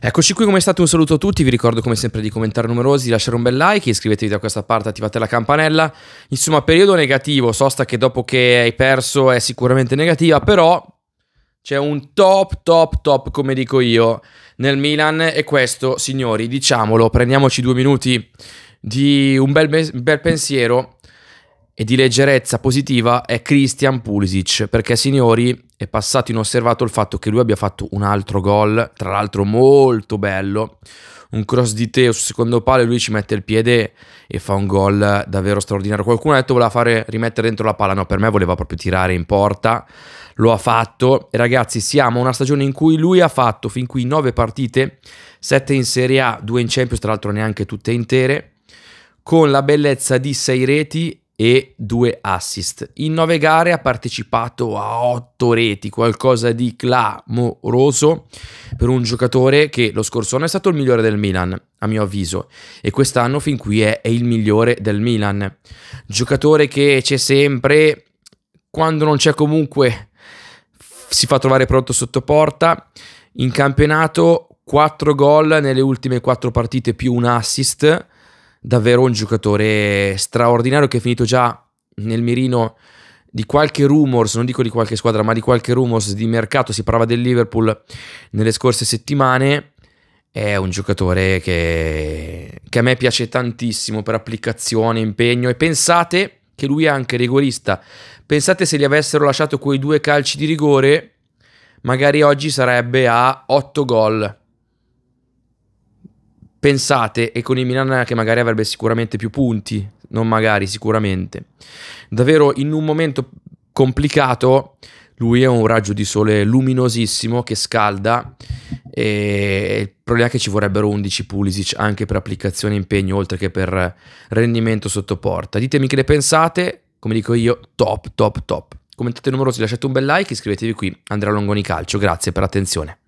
Eccoci qui, come state? Un saluto a tutti, vi ricordo come sempre di commentare numerosi, di lasciare un bel like, iscrivetevi da questa parte, attivate la campanella. Insomma, periodo negativo, sosta che dopo che hai perso è sicuramente negativa, però c'è un top, top, top, come dico io, nel Milan e questo, signori, diciamolo, prendiamoci due minuti di un bel, bel pensiero e di leggerezza positiva è Christian Pulisic, perché signori è passato inosservato il fatto che lui abbia fatto un altro gol, tra l'altro molto bello, un cross di Teo sul secondo palo lui ci mette il piede e fa un gol davvero straordinario. Qualcuno ha detto voleva fare rimettere dentro la palla, no, per me voleva proprio tirare in porta, lo ha fatto e ragazzi siamo a una stagione in cui lui ha fatto fin qui 9 partite, 7 in Serie A, 2 in Champions, tra l'altro neanche tutte intere, con la bellezza di 6 reti e due assist. In nove gare ha partecipato a otto reti, qualcosa di clamoroso per un giocatore che lo scorso anno è stato il migliore del Milan, a mio avviso, e quest'anno fin qui è, è il migliore del Milan. Giocatore che c'è sempre, quando non c'è comunque, si fa trovare pronto sotto porta. In campionato 4 gol nelle ultime 4 partite più un assist davvero un giocatore straordinario che è finito già nel mirino di qualche rumors, non dico di qualche squadra, ma di qualche rumors di mercato, si parlava del Liverpool nelle scorse settimane, è un giocatore che, che a me piace tantissimo per applicazione, impegno e pensate che lui è anche rigorista, pensate se gli avessero lasciato quei due calci di rigore, magari oggi sarebbe a 8 gol pensate, e con il Milan che magari avrebbe sicuramente più punti, non magari, sicuramente. Davvero in un momento complicato, lui è un raggio di sole luminosissimo che scalda e il problema è che ci vorrebbero 11 Pulisic anche per applicazione e impegno, oltre che per rendimento sotto porta. Ditemi che ne pensate, come dico io, top, top, top. Commentate numerosi, lasciate un bel like, iscrivetevi qui, Andrea Longoni Calcio, grazie per l'attenzione.